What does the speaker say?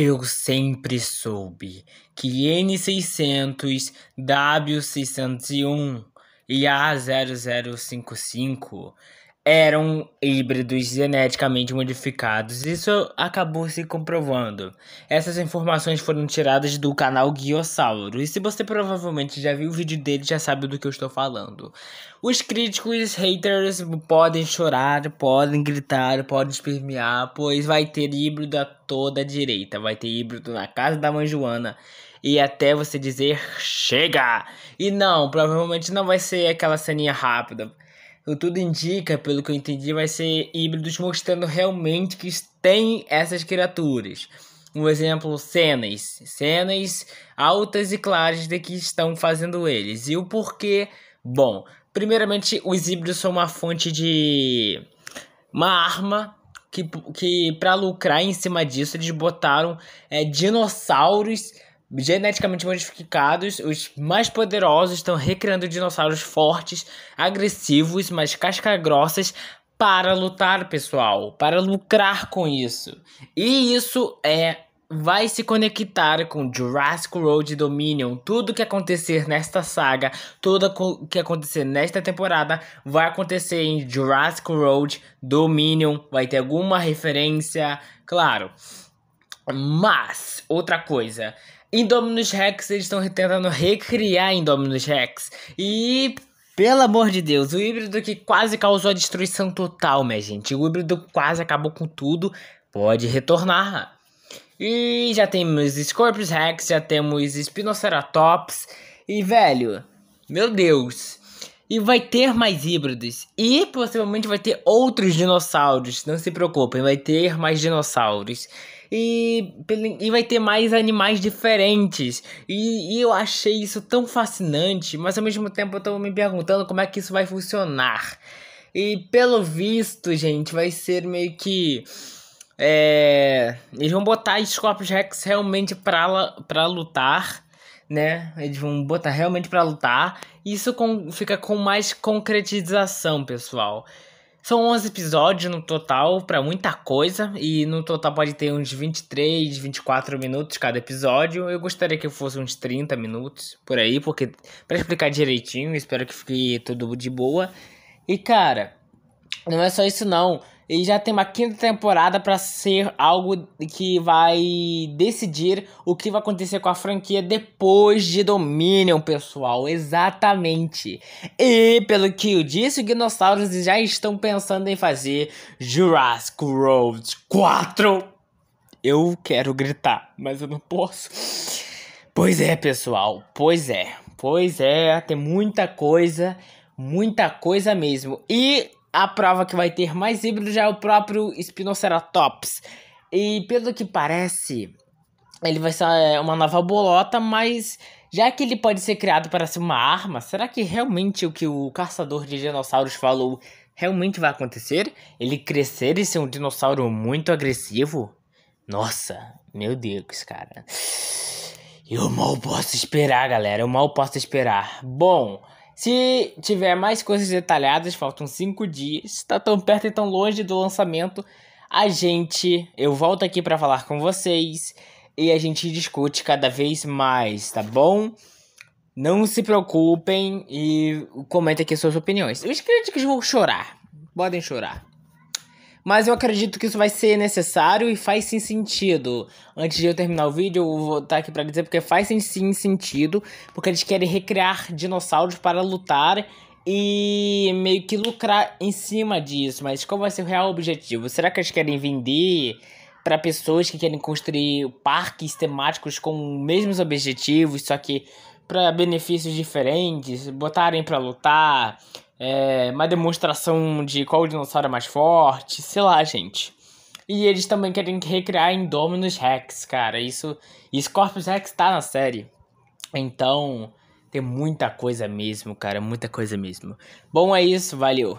Eu sempre soube que N600, W601 e A0055 eram híbridos geneticamente modificados. Isso acabou se comprovando. Essas informações foram tiradas do canal Guiossauro. E se você provavelmente já viu o vídeo dele, já sabe do que eu estou falando. Os críticos, haters, podem chorar, podem gritar, podem espermear, pois vai ter híbrido a toda a direita. Vai ter híbrido na casa da mãe Joana e até você dizer chega! E não, provavelmente não vai ser aquela ceninha rápida o tudo indica, pelo que eu entendi, vai ser híbridos mostrando realmente que tem essas criaturas. Um exemplo, cenas. Cenas altas e claras de que estão fazendo eles. E o porquê? Bom, primeiramente, os híbridos são uma fonte de. Uma arma que, que para lucrar em cima disso, eles botaram é, dinossauros geneticamente modificados, os mais poderosos estão recriando dinossauros fortes, agressivos, mas casca-grossas para lutar, pessoal, para lucrar com isso. E isso é vai se conectar com Jurassic World Dominion. Tudo que acontecer nesta saga, tudo que acontecer nesta temporada vai acontecer em Jurassic World Dominion, vai ter alguma referência, claro. Mas outra coisa, Indominus Rex, eles estão tentando recriar Indominus Rex. E pelo amor de Deus, o híbrido que quase causou a destruição total, minha gente. O híbrido quase acabou com tudo, pode retornar. E já temos Scorpius Rex, já temos Spinoceratops. E velho, meu Deus, e vai ter mais híbridos. E possivelmente vai ter outros dinossauros. Não se preocupem, vai ter mais dinossauros. E, e vai ter mais animais diferentes. E, e eu achei isso tão fascinante, mas ao mesmo tempo eu tô me perguntando como é que isso vai funcionar. E pelo visto, gente, vai ser meio que. É, eles vão botar Scorpius Rex realmente pra, pra lutar né? Eles vão botar realmente para lutar. E isso com, fica com mais concretização, pessoal. São 11 episódios no total, para muita coisa, e no total pode ter uns 23, 24 minutos cada episódio. Eu gostaria que fosse uns 30 minutos por aí, porque para explicar direitinho, espero que fique tudo de boa. E cara, não é só isso não. E já tem uma quinta temporada para ser algo que vai decidir o que vai acontecer com a franquia depois de Dominion, pessoal. Exatamente. E pelo que eu disse, os dinossauros já estão pensando em fazer Jurassic World 4. Eu quero gritar, mas eu não posso. Pois é, pessoal. Pois é. Pois é, tem muita coisa, muita coisa mesmo. E a prova que vai ter mais híbrido já é o próprio Spinoceratops. E pelo que parece, ele vai ser é, uma nova bolota, mas já que ele pode ser criado para ser uma arma, será que realmente o que o caçador de dinossauros falou realmente vai acontecer? Ele crescer e ser um dinossauro muito agressivo? Nossa, meu Deus, cara. Eu mal posso esperar, galera. Eu mal posso esperar. Bom, se tiver mais coisas detalhadas, faltam 5 dias, está tão perto e tão longe do lançamento, a gente, eu volto aqui para falar com vocês e a gente discute cada vez mais, tá bom? Não se preocupem e comenta aqui suas opiniões. Os críticos vão chorar, podem chorar. Mas eu acredito que isso vai ser necessário e faz sim sentido. Antes de eu terminar o vídeo, eu vou estar tá aqui para dizer porque faz sim sentido, porque eles querem recriar dinossauros para lutar e meio que lucrar em cima disso. Mas qual vai ser o real objetivo? Será que eles querem vender para pessoas que querem construir parques temáticos com os mesmos objetivos, só que para benefícios diferentes, botarem para lutar? é, uma demonstração de qual dinossauro é mais forte, sei lá, gente. E eles também querem recriar Indominus Rex, cara. Isso, e Scorpius Rex tá na série. Então, tem muita coisa mesmo, cara, muita coisa mesmo. Bom, é isso, valeu.